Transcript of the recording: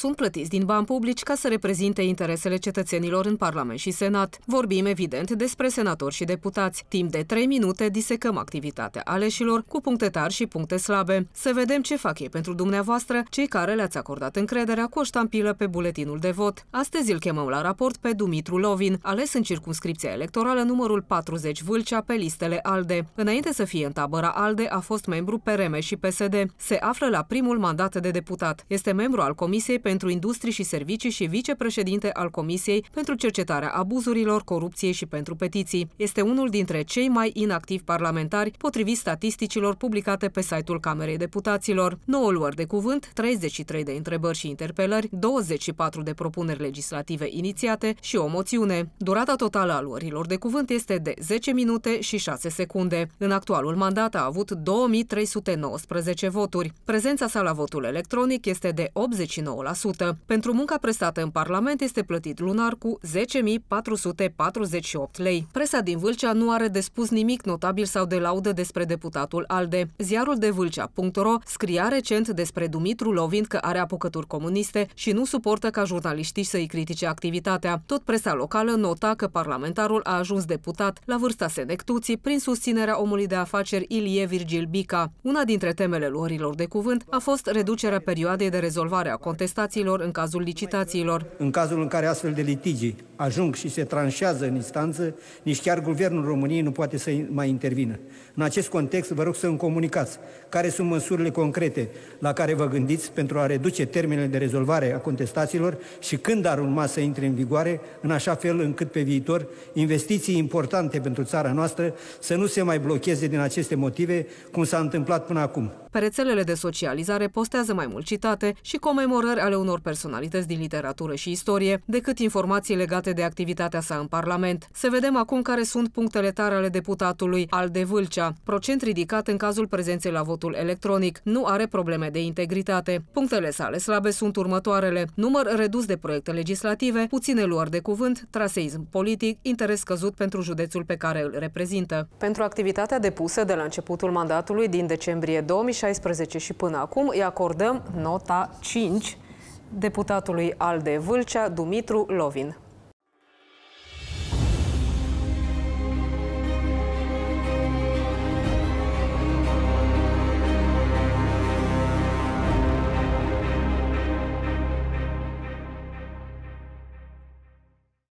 sunt plătiți din bani publici ca să reprezinte interesele cetățenilor în Parlament și Senat. Vorbim, evident, despre senatori și deputați. Timp de 3 minute disecăm activitatea aleșilor cu puncte tari și puncte slabe. Să vedem ce fac ei pentru dumneavoastră, cei care le-ați acordat încrederea cu o ștampilă pe buletinul de vot. Astăzi îl chemăm la raport pe Dumitru Lovin, ales în circunscripția electorală numărul 40 Vâlcea pe listele ALDE. Înainte să fie în tabăra ALDE, a fost membru PRM și PSD. Se află la primul mandat de deputat. Este membru al Comisiei pentru pentru Industrie și Servicii și vicepreședinte al Comisiei pentru Cercetarea Abuzurilor, Corupției și pentru Petiții. Este unul dintre cei mai inactivi parlamentari, potrivit statisticilor publicate pe site-ul Camerei Deputaților. 9 luări de cuvânt, 33 de întrebări și interpelări, 24 de propuneri legislative inițiate și o moțiune. Durata totală a luărilor de cuvânt este de 10 minute și 6 secunde. În actualul mandat a avut 2319 voturi. Prezența sa la votul electronic este de 89%. Pentru munca prestată în Parlament este plătit lunar cu 10.448 lei. Presa din Vâlcea nu are de spus nimic notabil sau de laudă despre deputatul ALDE. Ziarul de Vâlcea.ro scria recent despre Dumitru Lovin că are apucături comuniste și nu suportă ca jurnaliștii să-i critice activitatea. Tot presa locală nota că parlamentarul a ajuns deputat la vârsta senectuții prin susținerea omului de afaceri Ilie Virgil Bica. Una dintre temele luărilor de cuvânt a fost reducerea perioadei de rezolvare a contestației avocaților în cazul licitațiilor. În cazul în care astfel de litigi ajung și se tranșează în instanță, nici chiar Guvernul României nu poate să mai intervină. În acest context, vă rog să îmi comunicați care sunt măsurile concrete la care vă gândiți pentru a reduce termenele de rezolvare a contestațiilor și când ar urma să intre în vigoare, în așa fel încât pe viitor investiții importante pentru țara noastră să nu se mai blocheze din aceste motive, cum s-a întâmplat până acum. Pe rețelele de socializare postează mai mult citate și comemorări ale unor personalități din literatură și istorie, decât informații legate de activitatea sa în Parlament. Să vedem acum care sunt punctele tare ale deputatului Alde Vâlcea, procent ridicat în cazul prezenței la votul electronic. Nu are probleme de integritate. Punctele sale slabe sunt următoarele. Număr redus de proiecte legislative, puține luări de cuvânt, traseism politic, interes scăzut pentru județul pe care îl reprezintă. Pentru activitatea depusă de la începutul mandatului din decembrie 2016 și până acum, îi acordăm nota 5 deputatului ALDE Vâlcea, Dumitru Lovin.